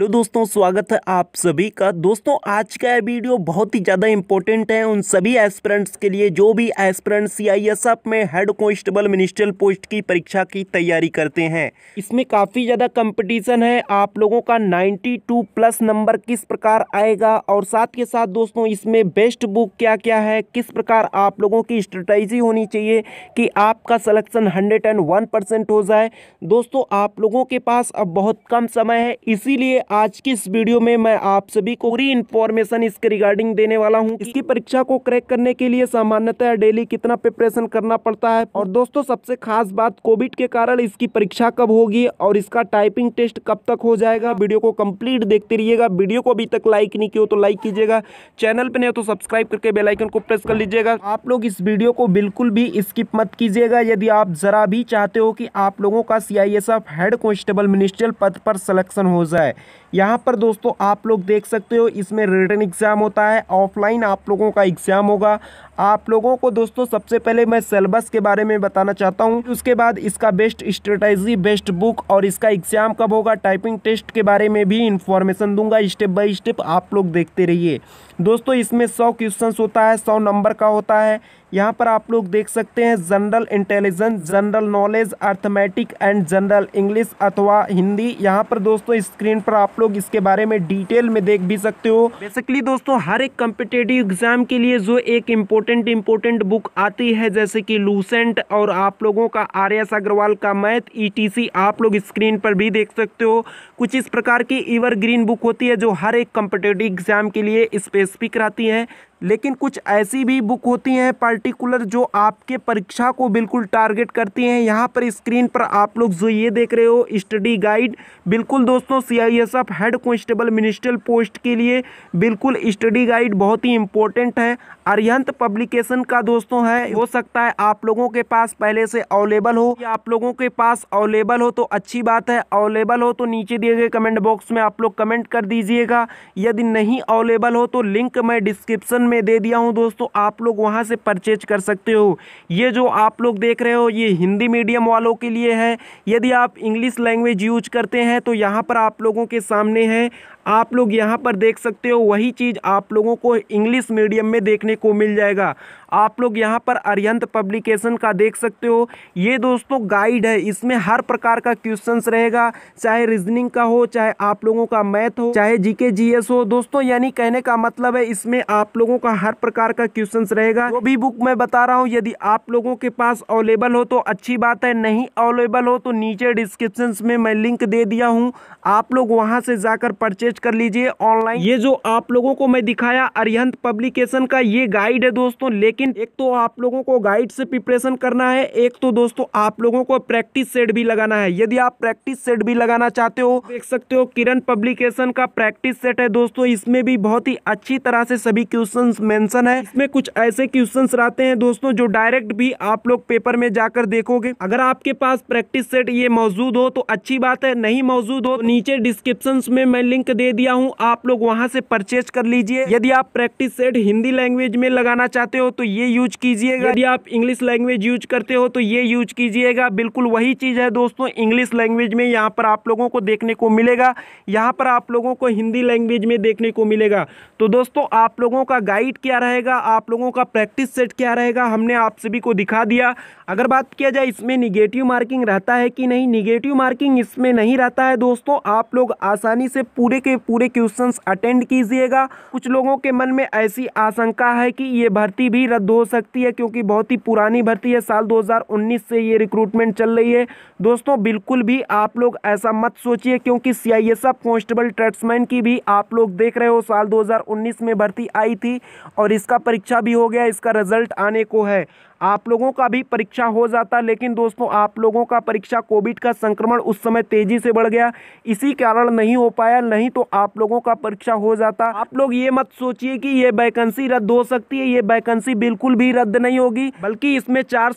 hello दोस्तों स्वागत है आप सभी का दोस्तों आज का यह वीडियो बहुत ही ज़्यादा इंपॉर्टेंट है उन सभी एस्पिरेंट्स के लिए जो भी एस्पिरेंट सीआईएसएफ में हेड कॉन्स्टेबल मिनिस्ट्रियल पोस्ट की परीक्षा की तैयारी करते हैं इसमें काफ़ी ज़्यादा कंपटीशन है आप लोगों का 92 प्लस नंबर किस प्रकार आएगा और साथ के साथ दोस्तों इसमें बेस्ट बुक क्या क्या है किस प्रकार आप लोगों की स्ट्रेटजी होनी चाहिए कि आपका सलेक्शन हंड्रेड हो जाए दोस्तों आप लोगों के पास अब बहुत कम समय है इसीलिए आज की इस वीडियो में मैं आप सभी को पूरी इन्फॉर्मेशन इसके रिगार्डिंग देने वाला हूँ इसकी परीक्षा को क्रैक करने के लिए सामान्यतः डेली कितना प्रिपरेशन करना पड़ता है और दोस्तों सबसे खास बात कोविड के कारण इसकी परीक्षा कब होगी और इसका टाइपिंग टेस्ट कब तक हो जाएगा वीडियो को कम्प्लीट देखते रहिएगा वीडियो को अभी तक लाइक नहीं किया तो लाइक कीजिएगा चैनल पर नहीं हो तो सब्सक्राइब तो करके बेलाइकन को प्रेस कर लीजिएगा आप लोग इस वीडियो को बिल्कुल भी स्किप मत कीजिएगा यदि आप ज़रा भी चाहते हो कि आप लोगों का C I S F head constable ministerial पद पर सलेक्शन हो जाए यहाँ पर दोस्तों आप लोग देख सकते हो इसमें रिटर्न एग्ज़ाम होता है ऑफलाइन आप लोगों का एग्ज़ाम होगा आप लोगों को दोस्तों सबसे पहले मैं सिलेबस के बारे में बताना चाहता हूँ उसके बाद इसका बेस्ट स्ट्रेटेजी बेस्ट बुक और इसका एग्जाम कब होगा टाइपिंग टेस्ट के बारे में भी इन्फॉर्मेशन दूंगा स्टेप बाई स्टेप आप लोग देखते रहिए दोस्तों इसमें सौ क्वेश्चन होता है सौ नंबर का होता है यहाँ पर आप लोग देख सकते हैं general intelligence general knowledge arithmetic and general English अथवा हिंदी यहाँ पर दोस्तों स्क्रीन पर आप लोग इसके बारे में डिटेल में देख भी सकते हो बेसिकली दोस्तों हर एक कम्पिटेटिव एग्जाम के लिए जो एक इम्पोर्टेंट इम्पोर्टेंट इम्पोर्टेंट बुक आती है जैसे कि लूसेंट और आप लोगों का आर्यस अग्रवाल का मैथ ईटीसी e आप लोग स्क्रीन पर भी देख सकते हो कुछ इस प्रकार की इवर ग्रीन बुक होती है जो हर एक कंपिटेटिव एग्जाम के लिए स्पेसिफिक रहती है लेकिन कुछ ऐसी भी बुक होती हैं पर्टिकुलर जो आपके परीक्षा को बिल्कुल टारगेट करती हैं यहाँ पर स्क्रीन पर आप लोग जो ये देख रहे हो स्टडी गाइड बिल्कुल दोस्तों C I S F head constable ministerial post के लिए बिल्कुल स्टडी गाइड बहुत ही इंपॉर्टेंट है अरियंत पब्लिकेशन का दोस्तों है हो सकता है आप लोगों के पास पहले से अवेलेबल हो या आप लोगों के पास अवेलेबल हो तो अच्छी बात है अवेलेबल हो तो नीचे दिए गए कमेंट बॉक्स में आप लोग कमेंट कर दीजिएगा यदि नहीं अवेलेबल हो तो लिंक मैं डिस्क्रिप्सन में दे दिया हूँ दोस्तों आप लोग वहाँ से परचेज कर सकते हो ये जो आप लोग देख रहे हो ये हिंदी मीडियम वालों के लिए है यदि आप इंग्लिश लैंग्वेज यूज करते हैं तो यहाँ पर आप लोगों के सामने है आप लोग यहाँ पर देख सकते हो वही चीज़ आप लोगों को इंग्लिश मीडियम में देखने को मिल जाएगा आप लोग यहाँ पर अरियंत पब्लिकेशन का देख सकते हो ये दोस्तों गाइड है इसमें हर प्रकार का क्वेश्चंस रहेगा चाहे रीजनिंग का हो चाहे आप लोगों का मैथ हो चाहे जीके जीएस हो दोस्तों यानी कहने का मतलब है इसमें आप लोगों का हर प्रकार का क्वेश्चंस रहेगा वो भी बुक मैं बता रहा हूँ यदि आप लोगों के पास अवेलेबल हो तो अच्छी बात है नहीं अवेलेबल हो तो नीचे डिस्क्रिप्शन में मैं लिंक दे दिया हूँ आप लोग वहाँ से जाकर परचेज सर्च कर लीजिए ऑनलाइन ये जो आप लोगों को मैं दिखाया अरिहंत पब्लिकेशन का ये गाइड है दोस्तों लेकिन एक तो आप लोगों को गाइड से प्रिपरेशन करना है एक तो दोस्तों आप लोगों को प्रैक्टिस सेट भी लगाना है यदि आप प्रैक्टिस सेट भी लगाना चाहते हो देख सकते हो किरण पब्लिकेशन का प्रैक्टिस सेट है दोस्तों इसमें भी बहुत ही अच्छी तरह से सभी क्वेश्चन मेंशन है इसमें कुछ ऐसे क्वेश्चन रहते हैं दोस्तों जो डायरेक्ट भी आप लोग पेपर में जाकर देखोगे अगर आपके पास प्रैक्टिस सेट ये मौजूद हो तो अच्छी बात है नहीं मौजूद हो तो नीचे डिस्क्रिप्शन में मैं लिंक दे दे दिया हूँ आप लोग वहाँ से परचेज कर लीजिए यदि आप प्रैक्टिस सेट हिंदी लैंग्वेज में लगाना चाहते हो तो ये यूज कीजिएगा यदि आप इंग्लिश लैंग्वेज यूज करते हो तो ये यूज कीजिएगा बिल्कुल वही चीज़ है दोस्तों इंग्लिश लैंग्वेज में यहाँ पर आप लोगों को देखने को मिलेगा यहाँ पर आप लोगों को हिंदी लैंग्वेज में देखने को मिलेगा तो दोस्तों आप लोगों का गाइड क्या रहेगा आप लोगों का प्रैक्टिस सेट क्या रहेगा हमने आप सभी को दिखा दिया अगर बात किया जाए इसमें निगेटिव मार्किंग रहता है कि नहीं निगेटिव मार्किंग इसमें नहीं रहता है दोस्तों आप लोग आसानी से पूरे के पूरे क्वेश्चन अटेंड कीजिएगा कुछ लोगों के मन में ऐसी आशंका है कि ये भर्ती भी रद्द हो सकती है क्योंकि बहुत ही पुरानी भर्ती है साल 2019 से ये रिक्रूटमेंट चल रही है दोस्तों बिल्कुल भी आप लोग ऐसा मत सोचिए क्योंकि C I S F constable tradesman की भी आप लोग देख रहे हो साल 2019 में भर्ती आई थी और इसका परीक्षा भी हो गया इसका रिजल्ट आने को है आप लोगों का भी परीक्षा हो जाता लेकिन दोस्तों आप लोगों का परीक्षा कोविड का संक्रमण उस समय तेज़ी से बढ़ गया इसी कारण नहीं हो पाया नहीं तो आप लोगों का परीक्षा हो जाता आप लोग ये मत सोचिए कि ये वैकेंसी रद्द हो सकती है ये वैकेंसी बिल्कुल भी रद्द नहीं होगी बल्कि इसमें चार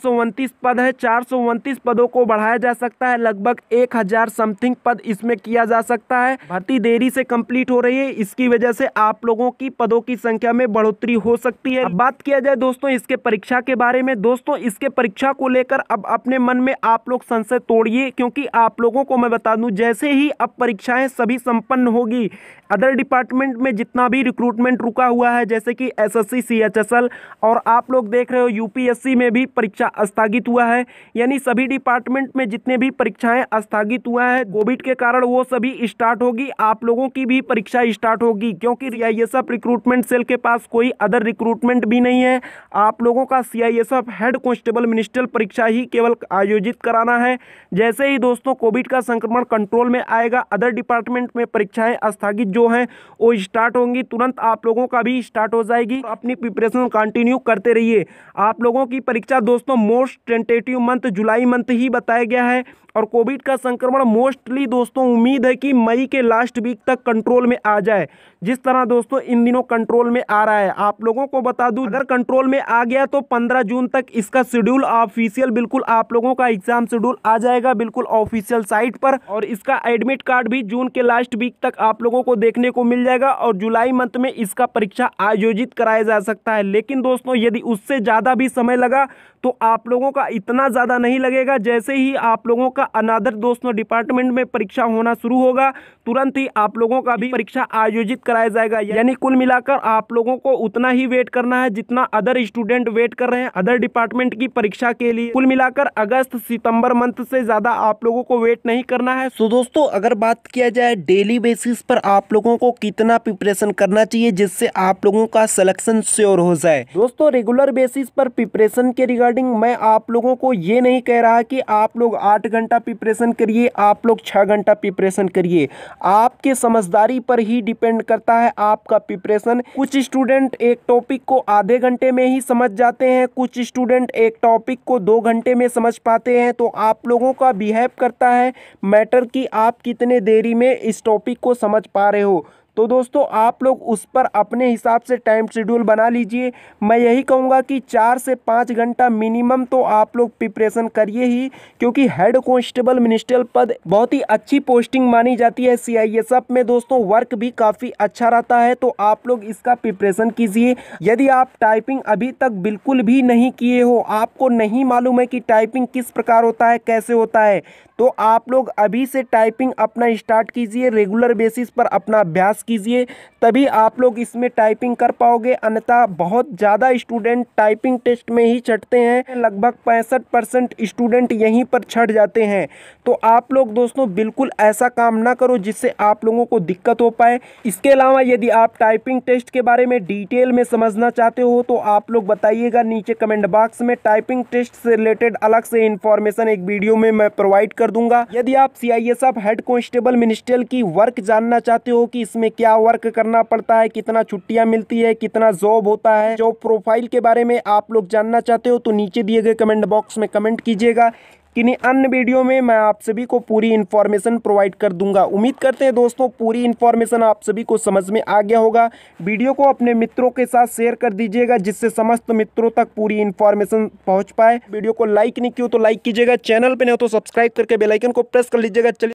पद है चार पदों को बढ़ाया जा सकता है लगभग एक समथिंग पद इसमें किया जा सकता है भर्ती देरी से कम्प्लीट हो रही है इसकी वजह से आप लोगों की पदों की संख्या में बढ़ोतरी हो सकती है बात किया जाए दोस्तों इसके परीक्षा के बारे में में दोस्तों इसके परीक्षा को लेकर अब अपने मन में आप लोग संशय तोड़िए क्योंकि आप लोगों को मैं बता दूं जैसे ही अब परीक्षाएं सभी संपन्न होगी अदर डिपार्टमेंट में जितना भी रिक्रूटमेंट रुका हुआ है जैसे कि एसएससी सीएचएसएल और आप लोग देख रहे हो यूपीएससी में भी परीक्षा स्थगित हुआ है यानी सभी डिपार्टमेंट में जितने भी परीक्षाएं स्थगित हुआ है कोविड के कारण वो सभी स्टार्ट होगी आप लोगों की भी परीक्षा स्टार्ट होगी क्योंकि ये रिक्रूटमेंट सेल के पास कोई अदर रिक्रूटमेंट भी नहीं है आप लोगों का C of head constable ministerial परीक्षा ही केवल आयोजित कराना है जैसे ही दोस्तों कोविड का संक्रमण कंट्रोल में आएगा अदर डिपार्टमेंट में परीक्षाएं स्थगित जो हैं वो स्टार्ट होंगी तुरंत आप लोगों का भी स्टार्ट हो जाएगी अपनी प्रिपरेशन कंटिन्यू करते रहिए आप लोगों की परीक्षा दोस्तों मोस्ट टेंटेटिव मंथ जुलाई मंथ ही बताया गया है और कोविड का संक्रमण मोस्टली दोस्तों उम्मीद है कि मई के लास्ट वीक तक कंट्रोल में आ जाए जिस तरह दोस्तों इन दिनों कंट्रोल में आ रहा है आप लोगों को बता दूं अगर कंट्रोल में आ गया तो 15 जून तक इसका शेड्यूल ऑफिशियल बिल्कुल आप लोगों का एग्जाम शेड्यूल आ जाएगा बिल्कुल ऑफिशियल साइट पर और इसका एडमिट कार्ड भी जून के लास्ट वीक तक आप लोगों को देखने को मिल जाएगा और जुलाई मंथ में इसका परीक्षा आयोजित कराया जा सकता है लेकिन दोस्तों यदि उससे ज़्यादा भी समय लगा तो आप लोगों का इतना ज़्यादा नहीं लगेगा जैसे ही आप लोगों का का अनादर दोस्तों डिपार्टमेंट में परीक्षा होना शुरू होगा तुरंत ही आप लोगों का भी परीक्षा आयोजित कराया जाएगा यानी कुल मिलाकर आप लोगों को उतना ही वेट करना है जितना अदर स्टूडेंट वेट कर रहे हैं अदर डिपार्टमेंट की परीक्षा के लिए कुल मिलाकर अगस्त सितंबर मंथ से ज्यादा आप लोगों को वेट नहीं करना है सो दोस्तों अगर बात किया जाए डेली बेसिस पर आप लोगों को कितना प्रिपरेशन करना चाहिए जिससे आप लोगों का सिलेक्शन श्योर हो जाए दोस्तों रेगुलर बेसिस पर प्रिपरेशन के रिगार्डिंग मैं आप लोगों को ये नहीं कह रहा कि आप लोग आठ घंटा घंटा प्रिपरेशन करिए आप लोग छः घंटा प्रिपरेशन करिए आपके समझदारी पर ही डिपेंड करता है आपका प्रिपरेशन कुछ स्टूडेंट एक टॉपिक को आधे घंटे में ही समझ जाते हैं कुछ स्टूडेंट एक टॉपिक को दो घंटे में समझ पाते हैं तो आप लोगों का बिहेव करता है मैटर कि आप कितने देरी में इस टॉपिक को समझ पा रहे हो तो दोस्तों आप लोग उस पर अपने हिसाब से टाइम शेड्यूल बना लीजिए मैं यही कहूँगा कि चार से पाँच घंटा मिनिमम तो आप लोग प्रिपरेशन करिए ही क्योंकि हेड कॉन्स्टेबल मिनिस्टर पद बहुत ही अच्छी पोस्टिंग मानी जाती है सी आई एस एफ में दोस्तों वर्क भी काफ़ी अच्छा रहता है तो आप लोग इसका प्रिपरेशन कीजिए यदि आप टाइपिंग अभी तक बिल्कुल भी नहीं किए हो आपको नहीं मालूम है कि टाइपिंग किस प्रकार होता है कैसे होता है तो आप लोग अभी से टाइपिंग अपना स्टार्ट कीजिए रेगुलर बेसिस पर अपना अभ्यास कीजिए तभी आप लोग इसमें टाइपिंग कर पाओगे अन्यथा बहुत ज़्यादा स्टूडेंट टाइपिंग टेस्ट में ही छटते हैं लगभग पैंसठ परसेंट स्टूडेंट यहीं पर छट जाते हैं तो आप लोग दोस्तों बिल्कुल ऐसा काम ना करो जिससे आप लोगों को दिक्कत हो पाए इसके अलावा यदि आप टाइपिंग टेस्ट के बारे में डिटेल में समझना चाहते हो तो आप लोग बताइएगा नीचे कमेंट बॉक्स में टाइपिंग टेस्ट से रिलेटेड अलग से इन्फॉर्मेशन एक वीडियो में मैं प्रोवाइड कर दूंगा यदि आप C I S F head constable ministerial की वर्क जानना चाहते हो कि इसमें क्या वर्क करना पड़ता है कितना छुट्टियां मिलती है कितना जॉब होता है जॉब प्रोफाइल के बारे में आप लोग जानना चाहते हो तो नीचे दिए गए कमेंट बॉक्स में कमेंट कीजिएगा किन्हीं अन्य वीडियो में मैं आप सभी को पूरी इन्फॉर्मेशन प्रोवाइड कर दूंगा उम्मीद करते हैं दोस्तों पूरी इन्फॉर्मेशन आप सभी को समझ में आ गया होगा वीडियो को अपने मित्रों के साथ शेयर कर दीजिएगा जिससे समस्त मित्रों तक पूरी इन्फॉर्मेशन पहुंच पाए वीडियो को लाइक नहीं किया तो लाइक कीजिएगा चैनल पर नहीं हो तो सब्सक्राइब करके बेलाइकन को प्रेस कर लीजिएगा चलिए